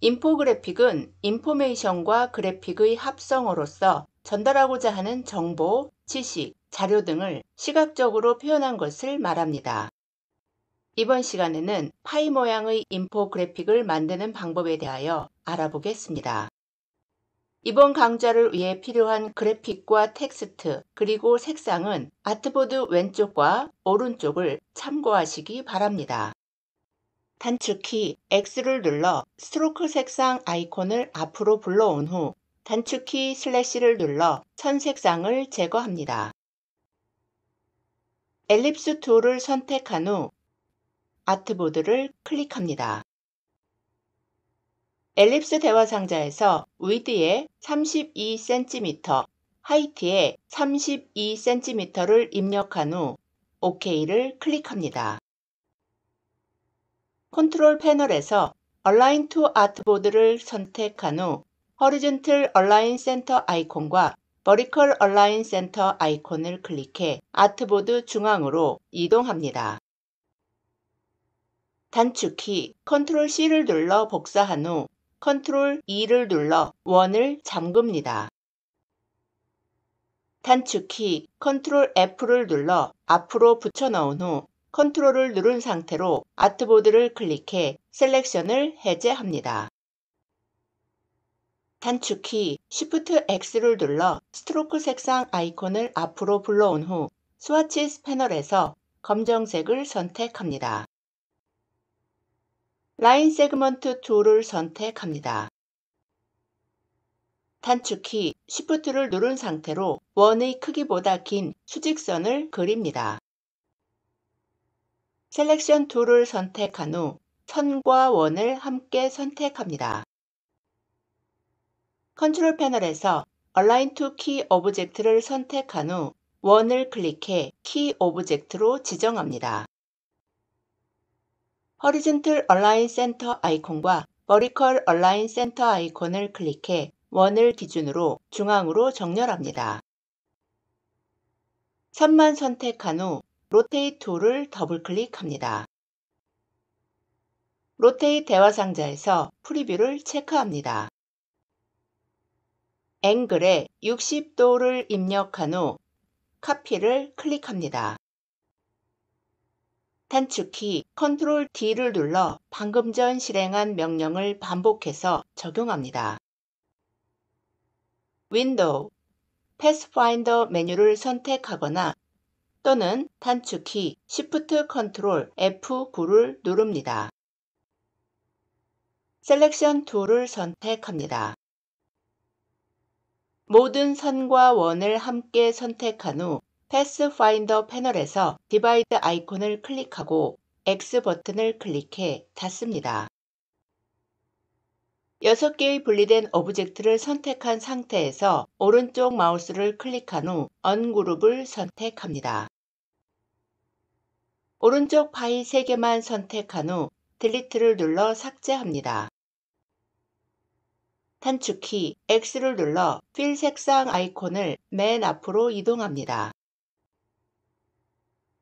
인포그래픽은 인포메이션과 그래픽의 합성어로서 전달하고자 하는 정보, 지식, 자료 등을 시각적으로 표현한 것을 말합니다. 이번 시간에는 파이 모양의 인포그래픽을 만드는 방법에 대하여 알아보겠습니다. 이번 강좌를 위해 필요한 그래픽과 텍스트 그리고 색상은 아트보드 왼쪽과 오른쪽을 참고하시기 바랍니다. 단축키 X를 눌러 스트로크 색상 아이콘을 앞으로 불러온 후 단축키 슬래시를 눌러 선 색상을 제거합니다. 엘립스 툴을 선택한 후 아트보드를 클릭합니다. 엘립스 대화 상자에서 위드에 32cm, 하이트에 32cm를 입력한 후 OK를 클릭합니다. 컨트롤 패널에서 Align to Artboard를 선택한 후 Horizontal Align Center 아이콘과 Vertical Align Center 아이콘을 클릭해 아트보드 중앙으로 이동합니다. 단축키 Ctrl C를 눌러 복사한 후 Ctrl E를 눌러 원을 잠급니다. 단축키 Ctrl F를 눌러 앞으로 붙여넣은 후 컨트롤을 누른 상태로 아트보드를 클릭해 셀렉션을 해제합니다. 단축키 Shift X를 눌러 스트로크 색상 아이콘을 앞으로 불러온 후 스와치 스 패널에서 검정색을 선택합니다. 라인 세그먼트 툴을 선택합니다. 단축키 Shift를 누른 상태로 원의 크기보다 긴 수직선을 그립니다. 셀렉션 툴을 선택한 후 선과 원을 함께 선택합니다. 컨트롤 패널에서 Align to Key 오브젝트를 선택한 후 원을 클릭해 키 오브젝트로 지정합니다. 허리즌틀 얼라인 센터 아이콘과 버리컬 얼라인 센터 아이콘을 클릭해 원을 기준으로 중앙으로 정렬합니다. 선만 선택한 후 로테이 툴을 더블 클릭합니다. 로테이 대화 상자에서 프리뷰를 체크합니다. 앵글에 60도를 입력한 후 카피를 클릭합니다. 단축키 Ctrl D를 눌러 방금 전 실행한 명령을 반복해서 적용합니다. 윈도우, 패스파인더 메뉴를 선택하거나 또는 단축키 Shift Ctrl F9를 누릅니다. 셀렉션 툴을 선택합니다. 모든 선과 원을 함께 선택한 후 패스파인더 패널에서 디바이드 아이콘을 클릭하고 X 버튼을 클릭해 닫습니다. 6개의 분리된 오브젝트를 선택한 상태에서 오른쪽 마우스를 클릭한 후 언그룹을 선택합니다. 오른쪽 파일 3개만 선택한 후 딜리트를 눌러 삭제합니다. 단축키 X를 눌러 필 색상 아이콘을 맨 앞으로 이동합니다.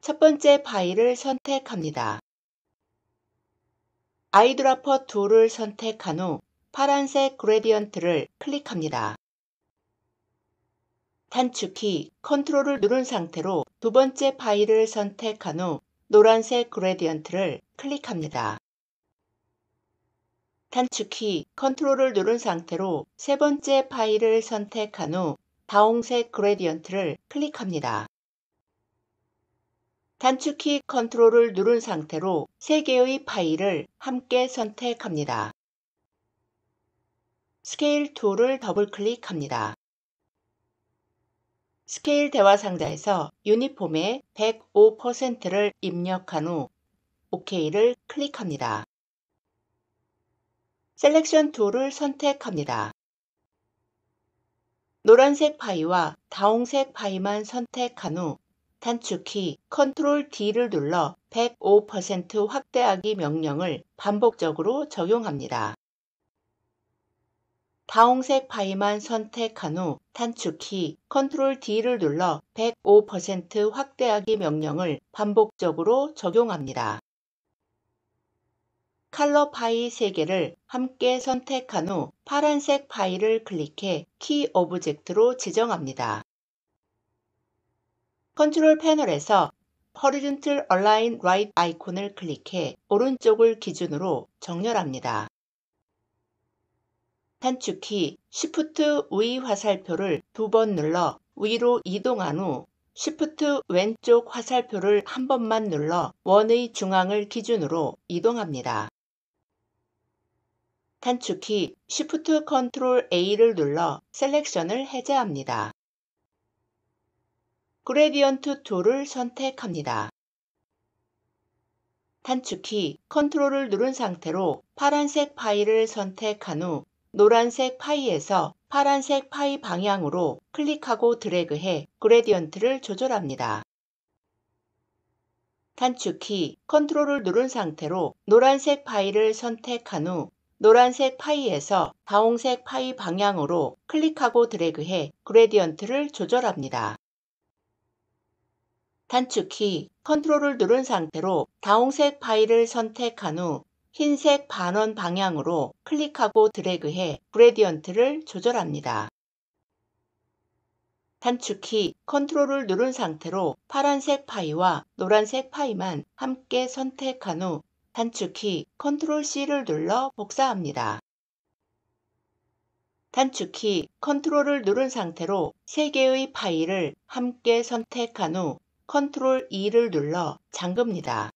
첫 번째 파일을 선택합니다. 아이드라퍼 2를 선택한 후 파란색 그레디언트를 클릭합니다. 단축키 컨트롤을 누른 상태로 두 번째 파일을 선택한 후 노란색 그레디언트를 클릭합니다. 단축키 컨트롤을 누른 상태로 세 번째 파일을 선택한 후 다홍색 그레디언트를 클릭합니다. 단축키 컨트롤을 누른 상태로 세 개의 파일을 함께 선택합니다. 스케일 툴을 더블 클릭합니다. 스케일 대화 상자에서 유니폼의 105%를 입력한 후 OK를 클릭합니다. 셀렉션 툴을 선택합니다. 노란색 파이와 다홍색 파이만 선택한 후 단축키 Ctrl D를 눌러 105% 확대하기 명령을 반복적으로 적용합니다. 다홍색 바위만 선택한 후 단축키 Ctrl D를 눌러 105% 확대하기 명령을 반복적으로 적용합니다. 컬러 파이 3개를 함께 선택한 후 파란색 파일을 클릭해 키 오브젝트로 지정합니다. 컨트롤 패널에서 Horizontal Align Right 아이콘을 클릭해 오른쪽을 기준으로 정렬합니다. 단축키 Shift 위 화살표를 두 번 눌러 위로 이동한 후 Shift 왼쪽 화살표를 한 번만 눌러 원의 중앙을 기준으로 이동합니다. 단축키 Shift Ctrl A를 눌러 셀렉션을 해제합니다. 그레디언트 툴을 선택합니다. 단축키 Ctrl을 누른 상태로 파란색 파일을 선택한 후 노란색 파이에서 파란색 파이 방향으로 클릭하고 드래그해 그레디언트를 조절합니다. 단축키 컨트롤을 누른 상태로 노란색 파이를 선택한 후 노란색 파이에서 다홍색 파이 방향으로 클릭하고 드래그해 그레디언트를 조절합니다. 단축키 컨트롤을 누른 상태로 다홍색 파이를 선택한 후 흰색 반원 방향으로 클릭하고 드래그해 그레디언트를 조절합니다. 단축키 컨트롤을 누른 상태로 파란색 파이와 노란색 파이만 함께 선택한 후 단축키 컨트롤 C를 눌러 복사합니다. 단축키 컨트롤을 누른 상태로 3개의 파일을 함께 선택한 후 컨트롤 E를 눌러 잠급니다.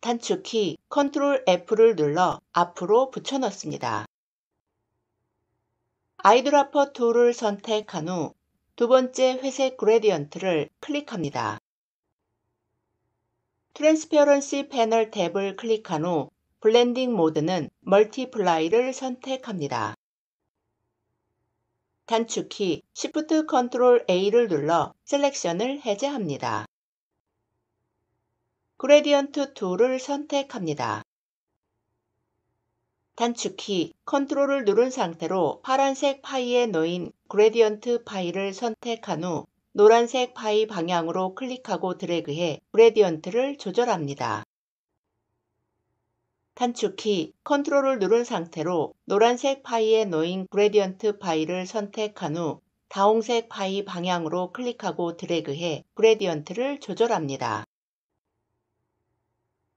단축키 Ctrl F를 눌러 앞으로 붙여넣습니다. 아이드라퍼 툴을 선택한 후 두 번째 회색 그레디언트를 클릭합니다. 트랜스페런시 패널 탭을 클릭한 후 블렌딩 모드는 멀티플라이를 선택합니다. 단축키 Shift Ctrl A를 눌러 셀렉션을 해제합니다. 그레디언트 2를 선택합니다. 단축키 컨트롤을 누른 상태로 파란색 파이에 놓인 그레디언트 파이를 선택한 후 노란색 파이 방향으로 클릭하고 드래그해 그레디언트를 조절합니다. 단축키 컨트롤을 누른 상태로 노란색 파이에 놓인 그레디언트 파이를 선택한 후 다홍색 파이 방향으로 클릭하고 드래그해 그레디언트를 조절합니다.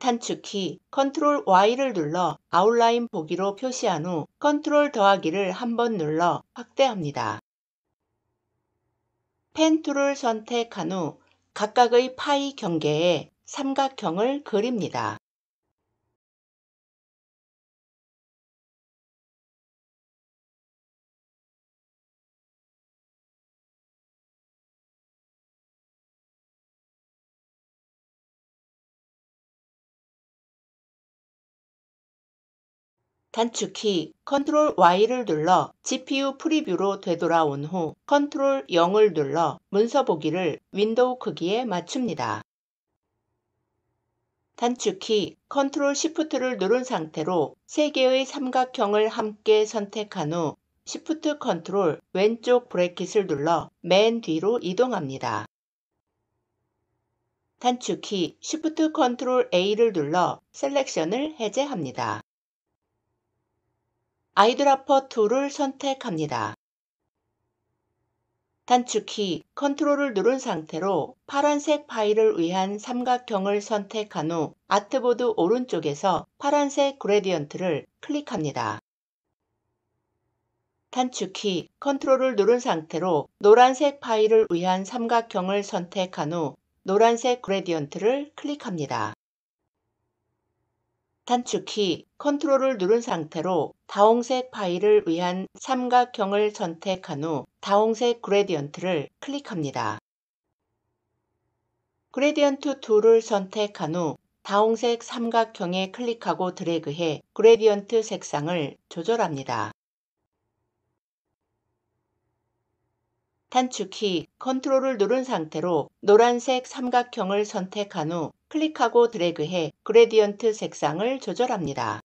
단축키 Ctrl Y를 눌러 아웃라인 보기로 표시한 후 Ctrl 더하기를 한 번 눌러 확대합니다. 펜 툴을 선택한 후 각각의 파이 경계에 삼각형을 그립니다. 단축키 Ctrl Y를 눌러 GPU 프리뷰로 되돌아온 후 Ctrl 0을 눌러 문서 보기를 윈도우 크기에 맞춥니다. 단축키 Ctrl Shift를 누른 상태로 3개의 삼각형을 함께 선택한 후 Shift Ctrl 왼쪽 브래킷을 눌러 맨 뒤로 이동합니다. 단축키 Shift Ctrl A를 눌러 셀렉션을 해제합니다. 아이들 아퍼 2를 선택합니다. 단축키 컨트롤을 누른 상태로 파란색 파일을 위한 삼각형을 선택한 후 아트보드 오른쪽에서 파란색 그레디언트를 클릭합니다. 단축키 컨트롤을 누른 상태로 노란색 파일을 위한 삼각형을 선택한 후 노란색 그레디언트를 클릭합니다. 단축키 컨트롤을 누른 상태로 다홍색 파일을 위한 삼각형을 선택한 후 다홍색 그레디언트를 클릭합니다. 그레디언트 툴을 선택한 후 다홍색 삼각형에 클릭하고 드래그해 그레디언트 색상을 조절합니다. 단축키 컨트롤을 누른 상태로 노란색 삼각형을 선택한 후 클릭하고 드래그해 그레디언트 색상을 조절합니다.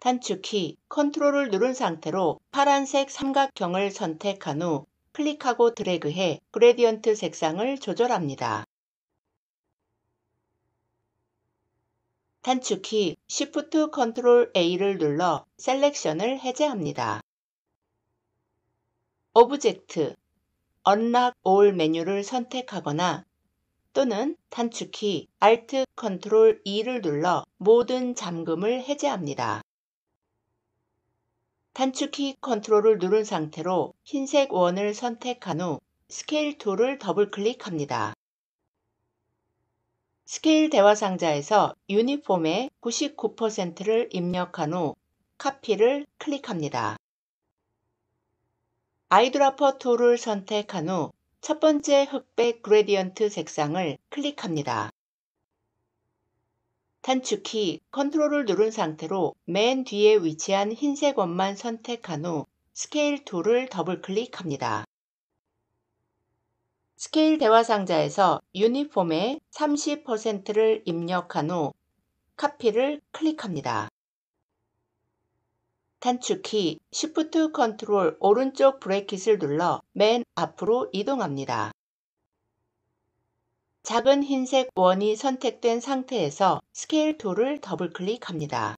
단축키 컨트롤을 누른 상태로 파란색 삼각형을 선택한 후 클릭하고 드래그해 그레디언트 색상을 조절합니다. 단축키 Shift Ctrl A를 눌러 셀렉션을 해제합니다. 오브젝트 언락 올 메뉴를 선택하거나 또는 단축키 Alt Ctrl E를 눌러 모든 잠금을 해제합니다. 단축키 컨트롤을 누른 상태로 흰색 원을 선택한 후 스케일 툴을 더블 클릭합니다. 스케일 대화 상자에서 유니폼의 99%를 입력한 후 카피를 클릭합니다. 아이드라퍼 툴을 선택한 후 첫 번째 흑백 그레디언트 색상을 클릭합니다. 단축키 컨트롤을 누른 상태로 맨 뒤에 위치한 흰색 원만 선택한 후 스케일 툴을 더블클릭합니다. 스케일 대화 상자에서 유니폼의 30%를 입력한 후 카피를 클릭합니다. 단축키, Shift Ctrl 오른쪽 브레킷을 이 눌러 맨 앞으로 이동합니다. 작은 흰색 원이 선택된 상태에서 스케일 툴을 더블클릭합니다.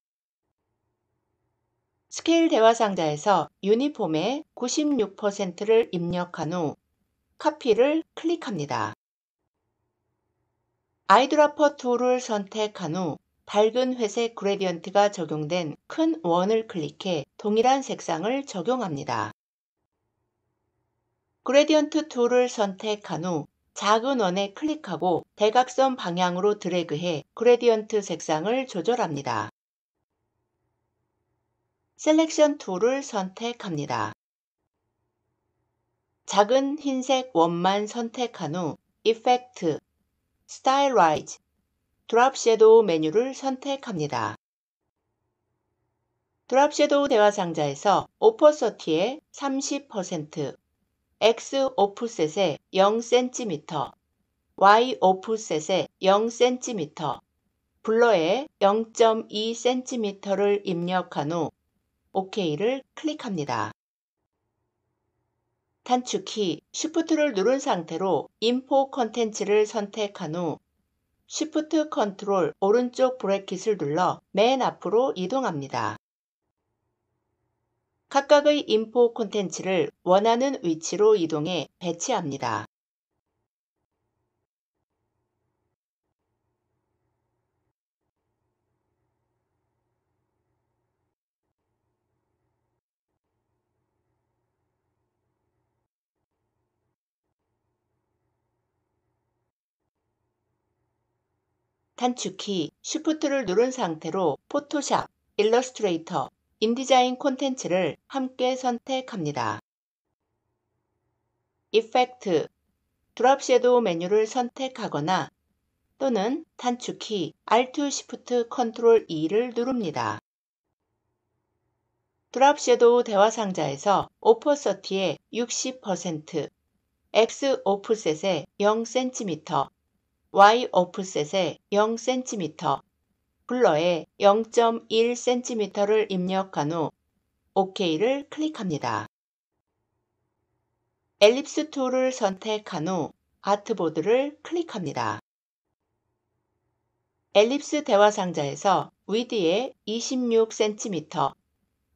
스케일 대화 상자에서 유니폼의 96%를 입력한 후 카피를 클릭합니다. 아이드라퍼 툴을 선택한 후 밝은 회색 그레디언트가 적용된 큰 원을 클릭해 동일한 색상을 적용합니다. 그레디언트 툴을 선택한 후 작은 원에 클릭하고 대각선 방향으로 드래그해 그레디언트 색상을 조절합니다. 셀렉션 툴을 선택합니다. 작은 흰색 원만 선택한 후 이펙트, 스타일라이즈 드랍 섀도우 메뉴를 선택합니다. 드랍 섀도우 대화 상자에서 오퍼서티의 30%, X 오프셋의 0cm, Y 오프셋의 0cm, 블러에 0.2cm를 입력한 후 OK를 클릭합니다. 단축키 Shift를 누른 상태로 인포 컨텐츠를 선택한 후 Shift Ctrl 오른쪽 브래킷을 눌러 맨 앞으로 이동합니다. 각각의 인포 콘텐츠를 원하는 위치로 이동해 배치합니다. 단축키, s h i f t 를 누른 상태로 포토샵, 일러스트레이터, 인디자인 콘텐츠를 함께 선택합니다. Effect, Drop Shadow 메뉴를 선택하거나 또는 단축키 Alt Shift Ctrl E를 누릅니다. Drop Shadow 대화 상자에서 o p 오퍼서티의 60%, X o s 프 t 의 0cm, Y 오프셋에 0cm, 블러에 0.1cm를 입력한 후 OK를 클릭합니다. 엘립스 툴을 선택한 후 아트보드를 클릭합니다. 엘립스 대화 상자에서 위드에 26cm,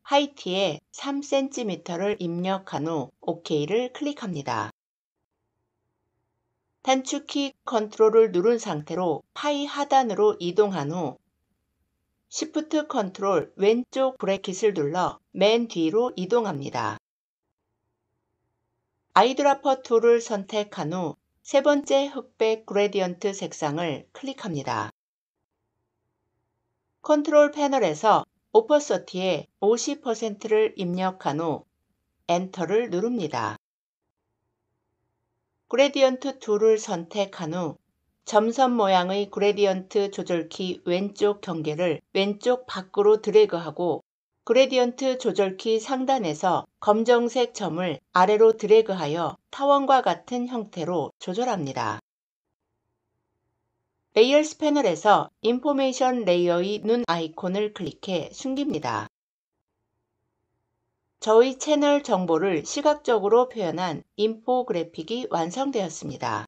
하이트에 3cm를 입력한 후 OK를 클릭합니다. 단축키 컨트롤을 누른 상태로 파이 하단으로 이동한 후 Shift 컨트롤 왼쪽 브래킷을 눌러 맨 뒤로 이동합니다. 아이드라퍼 툴을 선택한 후 세 번째 흑백 그레디언트 색상을 클릭합니다. 컨트롤 패널에서 오퍼서티에 50%를 입력한 후 엔터를 누릅니다. 그레디언트 2를 선택한 후 점선 모양의 그레디언트 조절키 왼쪽 경계를 왼쪽 밖으로 드래그하고 그레디언트 조절키 상단에서 검정색 점을 아래로 드래그하여 타원과 같은 형태로 조절합니다. 레이어스 패널에서 인포메이션 레이어의 눈 아이콘을 클릭해 숨깁니다. 저희 채널 정보를 시각적으로 표현한 인포그래픽이 완성되었습니다.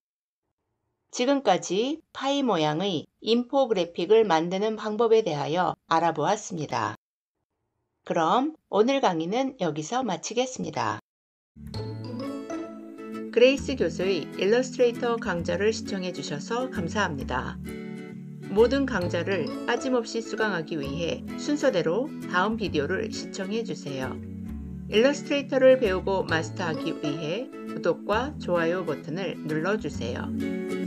지금까지 파이 모양의 인포그래픽을 만드는 방법에 대하여 알아보았습니다. 그럼 오늘 강의는 여기서 마치겠습니다. 그레이스 교수의 일러스트레이터 강좌를 시청해 주셔서 감사합니다. 모든 강좌를 빠짐없이 수강하기 위해 순서대로 다음 비디오를 시청해 주세요. 일러스트레이터를 배우고 마스터하기 위해 구독과 좋아요 버튼을 눌러주세요.